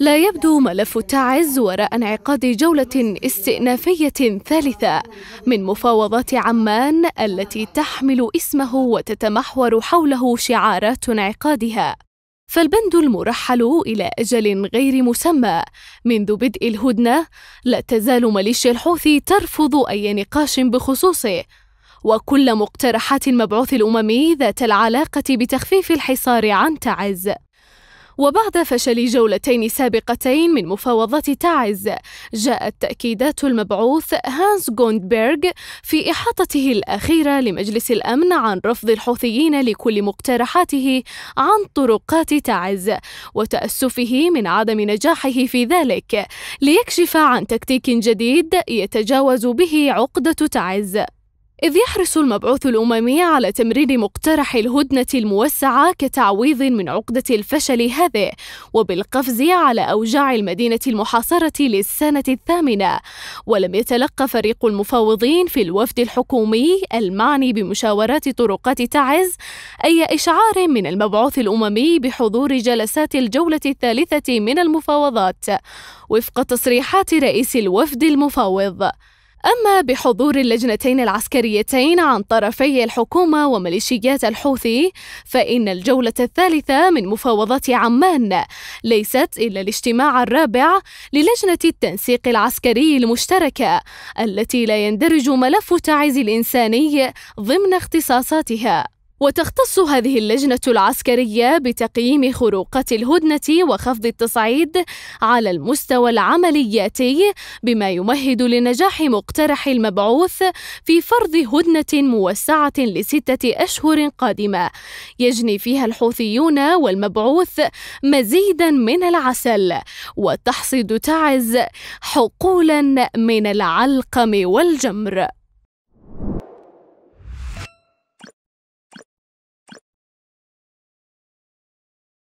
لا يبدو ملف تعز وراء انعقاد جولة استئنافية ثالثة من مفاوضات عمان التي تحمل اسمه وتتمحور حوله شعارات انعقادها فالبند المرحل إلى أجل غير مسمى منذ بدء الهدنة لا تزال مليشيا الحوثي ترفض أي نقاش بخصوصه وكل مقترحات المبعوث الأممي ذات العلاقة بتخفيف الحصار عن تعز وبعد فشل جولتين سابقتين من مفاوضات تعز جاءت تأكيدات المبعوث هانس غوندبرغ في إحاطته الأخيرة لمجلس الأمن عن رفض الحوثيين لكل مقترحاته عن طرقات تعز وتأسفه من عدم نجاحه في ذلك ليكشف عن تكتيك جديد يتجاوز به عقدة تعز إذ يحرص المبعوث الأممي على تمرير مقترح الهدنة الموسعة كتعويض من عقدة الفشل هذه وبالقفز على أوجاع المدينة المحاصرة للسنة الثامنة ولم يتلقى فريق المفاوضين في الوفد الحكومي المعني بمشاورات طرقات تعز أي إشعار من المبعوث الأممي بحضور جلسات الجولة الثالثة من المفاوضات وفق تصريحات رئيس الوفد المفاوض أما بحضور اللجنتين العسكريتين عن طرفي الحكومة وميليشيات الحوثي فإن الجولة الثالثة من مفاوضات عمان ليست إلا الاجتماع الرابع للجنة التنسيق العسكري المشتركة التي لا يندرج ملف تعز الإنساني ضمن اختصاصاتها وتختص هذه اللجنة العسكرية بتقييم خروقات الهدنة وخفض التصعيد على المستوى العملياتي بما يمهد لنجاح مقترح المبعوث في فرض هدنة موسعة لستة أشهر قادمة يجني فيها الحوثيون والمبعوث مزيدا من العسل وتحصد تعز حقولا من العلقم والجمر